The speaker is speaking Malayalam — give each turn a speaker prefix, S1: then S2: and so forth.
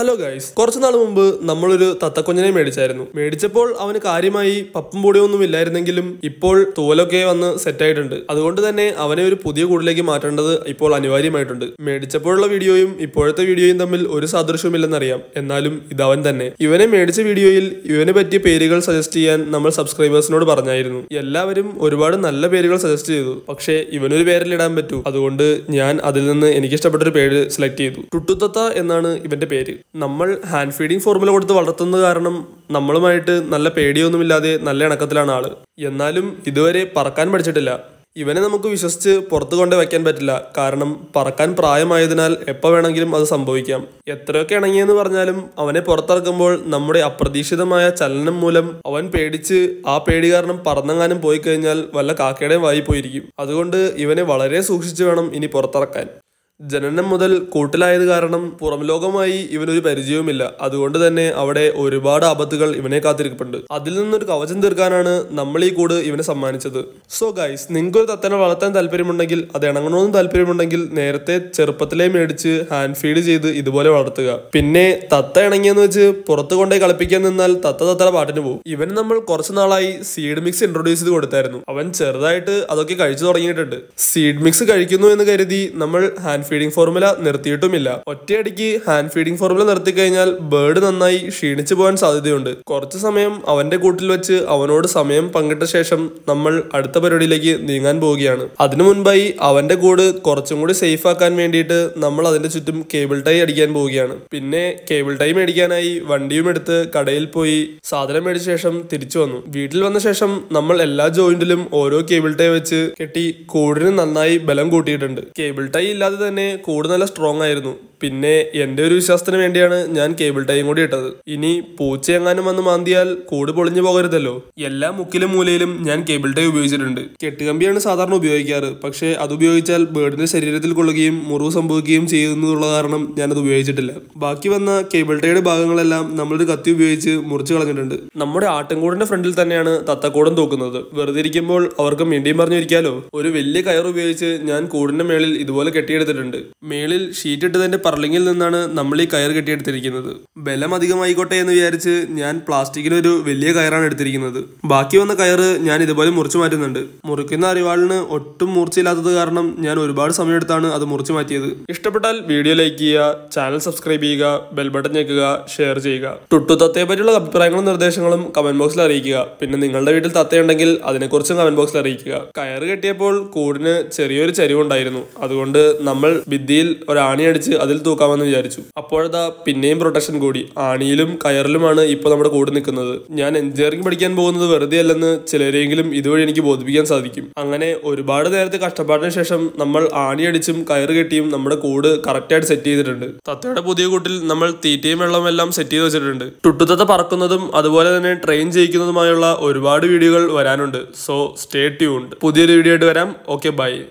S1: ഹലോ ഗൈസ് കുറച്ച് നാൾ മുമ്പ് നമ്മളൊരു തത്തക്കുഞ്ഞിനെ മേടിച്ചായിരുന്നു മേടിച്ചപ്പോൾ അവന് കാര്യമായി പപ്പും പൊടിയൊന്നും ഇല്ലായിരുന്നെങ്കിലും ഇപ്പോൾ തോലൊക്കെ വന്ന് സെറ്റായിട്ടുണ്ട് അതുകൊണ്ട് തന്നെ അവനെ ഒരു പുതിയ കൂടിലേക്ക് മാറ്റേണ്ടത് ഇപ്പോൾ അനിവാര്യമായിട്ടുണ്ട് മേടിച്ചപ്പോഴുള്ള വീഡിയോയും ഇപ്പോഴത്തെ വീഡിയോയും തമ്മിൽ ഒരു സാദൃശ്യമില്ലെന്നറിയാം എന്നാലും ഇത് അവൻ തന്നെ ഇവനെ മേടിച്ച വീഡിയോയിൽ ഇവനെ പറ്റിയ പേരുകൾ സജസ്റ്റ് ചെയ്യാൻ നമ്മൾ സബ്സ്ക്രൈബേഴ്സിനോട് പറഞ്ഞായിരുന്നു എല്ലാവരും ഒരുപാട് നല്ല പേരുകൾ സജസ്റ്റ് ചെയ്തു പക്ഷേ ഇവനൊരു പേരിലിടാൻ പറ്റൂ അതുകൊണ്ട് ഞാൻ അതിൽ നിന്ന് എനിക്കിഷ്ടപ്പെട്ടൊരു പേര് സെലക്ട് ചെയ്തു ടുട്ടുത്തത്ത എന്നാണ് ഇവന്റെ പേര് നമ്മൾ ഹാൻഡ് ഫീഡിങ് ഫോർമുല കൊടുത്ത് വളർത്തുന്നത് കാരണം നമ്മളുമായിട്ട് നല്ല പേടിയൊന്നുമില്ലാതെ നല്ല ഇണക്കത്തിലാണ് ആള് എന്നാലും ഇതുവരെ പറക്കാൻ പഠിച്ചിട്ടില്ല ഇവനെ നമുക്ക് വിശ്വസിച്ച് പുറത്തു കൊണ്ട് വയ്ക്കാൻ പറ്റില്ല കാരണം പറക്കാൻ പ്രായമായതിനാൽ എപ്പോൾ വേണമെങ്കിലും അത് സംഭവിക്കാം എത്രയൊക്കെ ഇണങ്ങിയെന്ന് പറഞ്ഞാലും അവനെ പുറത്തിറക്കുമ്പോൾ നമ്മുടെ അപ്രതീക്ഷിതമായ ചലനം മൂലം അവൻ പേടിച്ച് ആ പേടി കാരണം പറന്നെങ്ങാനും പോയി കഴിഞ്ഞാൽ വല്ല കാക്കയുടെയും വായി പോയിരിക്കും അതുകൊണ്ട് ഇവനെ വളരെ സൂക്ഷിച്ചു വേണം ഇനി പുറത്തിറക്കാൻ ജനനം മുതൽ കൂട്ടിലായത് കാരണം പുറം ലോകമായി ഇവനൊരു പരിചയവുമില്ല അതുകൊണ്ട് തന്നെ അവിടെ ഒരുപാട് ആപത്തുകൾ ഇവനെ കാത്തിരിക്കുന്നുണ്ട് അതിൽ നിന്നൊരു കവചം തീർക്കാനാണ് നമ്മൾ ഈ കൂട് ഇവനെ സമ്മാനിച്ചത് സോ ഗൈസ് നിങ്ങൾക്കൊരു തത്തനെ വളർത്താൻ താല്പര്യമുണ്ടെങ്കിൽ അത് ഇണങ്ങണമെന്ന് താല്പര്യമുണ്ടെങ്കിൽ നേരത്തെ ചെറുപ്പത്തിലേ മേടിച്ച് ഹാൻഡ് ഫീഡ് ചെയ്ത് ഇതുപോലെ വളർത്തുക പിന്നെ തത്ത ഇണങ്ങിയെന്ന് വെച്ച് പുറത്തു കൊണ്ടേ കളിപ്പിക്കാൻ നിന്നാൽ തത്ത തത്തയുടെ പാട്ടിന് പോകും ഇവന് നമ്മൾ കുറച്ചു നാളായി സീഡ് മിക്സ് ഇൻട്രൊഡ്യൂസ് ചെയ്ത് കൊടുത്തായിരുന്നു അവൻ ചെറുതായിട്ട് അതൊക്കെ കഴിച്ചു തുടങ്ങിയിട്ടുണ്ട് സീഡ് മിക്സ് കഴിക്കുന്നു എന്ന് കരുതി നമ്മൾ ഹാൻഡ് ഫീഡിംഗ് ഫോർമുല നിർത്തിയിട്ടുമില്ല ഒറ്റയടിക്ക് ഹാൻഡ് ഫീഡിംഗ് ഫോർമുല നിർത്തി കഴിഞ്ഞാൽ ബേർഡ് നന്നായി ക്ഷീണിച്ചു പോകാൻ സാധ്യതയുണ്ട് കുറച്ച് സമയം അവന്റെ കൂട്ടിൽ വെച്ച് അവനോട് സമയം പങ്കിട്ട ശേഷം നമ്മൾ അടുത്ത പരിപാടിയിലേക്ക് നീങ്ങാൻ പോവുകയാണ് അതിനു മുൻപായി അവന്റെ കൂട് കുറച്ചും കൂടി സേഫ് ആക്കാൻ വേണ്ടിയിട്ട് നമ്മൾ അതിന്റെ ചുറ്റും കേബിൾ ടൈ അടിക്കാൻ പോവുകയാണ് പിന്നെ കേബിൾ ടൈ മേടിക്കാനായി വണ്ടിയും എടുത്ത് കടയിൽ പോയി സാധനം മേടിച്ച ശേഷം തിരിച്ചു വന്നു വീട്ടിൽ വന്ന ശേഷം നമ്മൾ എല്ലാ ജോയിന്റിലും ഓരോ കേബിൾ ടൈ വെച്ച് കെട്ടി കൂടിന് നന്നായി ബലം കൂട്ടിയിട്ടുണ്ട് കേബിൾ ടൈ ഇല്ലാതെ തന്നെ തന്നെ കൂടുതൽ നല്ല സ്ട്രോങ് ആയിരുന്നു പിന്നെ എൻ്റെ ഒരു വിശ്വാസത്തിന് വേണ്ടിയാണ് ഞാൻ കേബിൾ ടൈം കൂടി ഇട്ടത് ഇനി പൂച്ച എങ്ങാനും വന്ന് മാന്തിയാൽ കൂട് പൊളിഞ്ഞു പോകരുതല്ലോ എല്ലാ മുക്കിലും മൂലയിലും ഞാൻ കേബിൾ ടൈ ഉപയോഗിച്ചിട്ടുണ്ട് കെട്ടുകമ്പിയാണ് സാധാരണ ഉപയോഗിക്കാറ് പക്ഷേ അത് ഉപയോഗിച്ചാൽ ബേർഡിന്റെ ശരീരത്തിൽ കൊള്ളുകയും മുറിവ് സംഭവിക്കുകയും ചെയ്യുന്നതുള്ള കാരണം ഞാനത് ഉപയോഗിച്ചിട്ടില്ല ബാക്കി വന്ന കേബിൾ ടൈയുടെ ഭാഗങ്ങളെല്ലാം നമ്മളൊരു കത്തി ഉപയോഗിച്ച് മുറിച്ചു കളഞ്ഞിട്ടുണ്ട് നമ്മുടെ ആട്ടിൻകൂടിന്റെ ഫ്രണ്ടിൽ തന്നെയാണ് തത്തക്കൂടം തൂക്കുന്നത് വെറുതെ ഇരിക്കുമ്പോൾ അവർക്ക് മിണ്ടിയും പറഞ്ഞിരിക്കാലോ ഒരു വലിയ കയർ ഉപയോഗിച്ച് ഞാൻ കൂടിന്റെ മേളിൽ ഇതുപോലെ കെട്ടിയെടുത്തിട്ടുണ്ട് കയറുണ്ട് മേളിൽ ഷീറ്റ് ഇട്ടതിന്റെ പർലിങ്ങിൽ നിന്നാണ് നമ്മൾ ഈ കയർ കെട്ടിയെടുത്തിരിക്കുന്നത് ബലം അധികമായിക്കോട്ടെ എന്ന് വിചാരിച്ച് ഞാൻ ഒരു വലിയ കയറാണ് എടുത്തിരിക്കുന്നത് ബാക്കി വന്ന കയർ ഞാൻ ഇതുപോലെ മുറിച്ചു മാറ്റുന്നുണ്ട് മുറിക്കുന്ന അറിവാളിന് ഒട്ടും മൂർച്ചയില്ലാത്തത് കാരണം ഞാൻ ഒരുപാട് സമയമെടുത്താണ് അത് മുറിച്ചു മാറ്റിയത് ഇഷ്ടപ്പെട്ടാൽ വീഡിയോ ലൈക്ക് ചെയ്യുക ചാനൽ സബ്സ്ക്രൈബ് ചെയ്യുക ബെൽബട്ടൺ ഞെക്കുക ഷെയർ ചെയ്യുക ടുട്ടു തത്തയെ പറ്റിയുള്ള അഭിപ്രായങ്ങളും നിർദ്ദേശങ്ങളും കമന്റ് ബോക്സിൽ അറിയിക്കുക പിന്നെ നിങ്ങളുടെ വീട്ടിൽ തത്തയുണ്ടെങ്കിൽ അതിനെക്കുറിച്ചും കമന്റ് ബോക്സിൽ അറിയിക്കുക കയർ കെട്ടിയപ്പോൾ കൂടിന് ചെറിയൊരു ചരിവുണ്ടായിരുന്നു അതുകൊണ്ട് നമ്മൾ ഭിത്തിയിൽ ഒരു ആണി അടിച്ച് അതിൽ തൂക്കാമെന്ന് വിചാരിച്ചു അപ്പോഴതാ പിന്നെയും പ്രൊട്ടക്ഷൻ കൂടി ആണിയിലും കയറിലുമാണ് ഇപ്പോൾ നമ്മുടെ കൂടെ നിൽക്കുന്നത് ഞാൻ എഞ്ചിനീയറിംഗ് പഠിക്കാൻ പോകുന്നത് വെറുതെ അല്ലെന്ന് ചിലരെങ്കിലും ഇതുവഴി എനിക്ക് ബോധിപ്പിക്കാൻ സാധിക്കും അങ്ങനെ ഒരുപാട് നേരത്തെ കഷ്ടപ്പാടിന് ശേഷം നമ്മൾ ആണി അടിച്ചും കയറ് കെട്ടിയും നമ്മുടെ കൂട് കറക്റ്റായിട്ട് സെറ്റ് ചെയ്തിട്ടുണ്ട് തത്തയുടെ പുതിയ കൂട്ടിൽ നമ്മൾ തീറ്റയും വെള്ളവും എല്ലാം സെറ്റ് ചെയ്ത് വെച്ചിട്ടുണ്ട് ടുട്ടുത്തത്തെ പറക്കുന്നതും അതുപോലെ തന്നെ ട്രെയിൻ ചെയ്യിക്കുന്നതുമായുള്ള ഒരുപാട് വീഡിയോകൾ വരാനുണ്ട് സോ സ്റ്റേ ട്യൂൺ പുതിയൊരു വീഡിയോ ആയിട്ട് വരാം ഓക്കെ ബൈ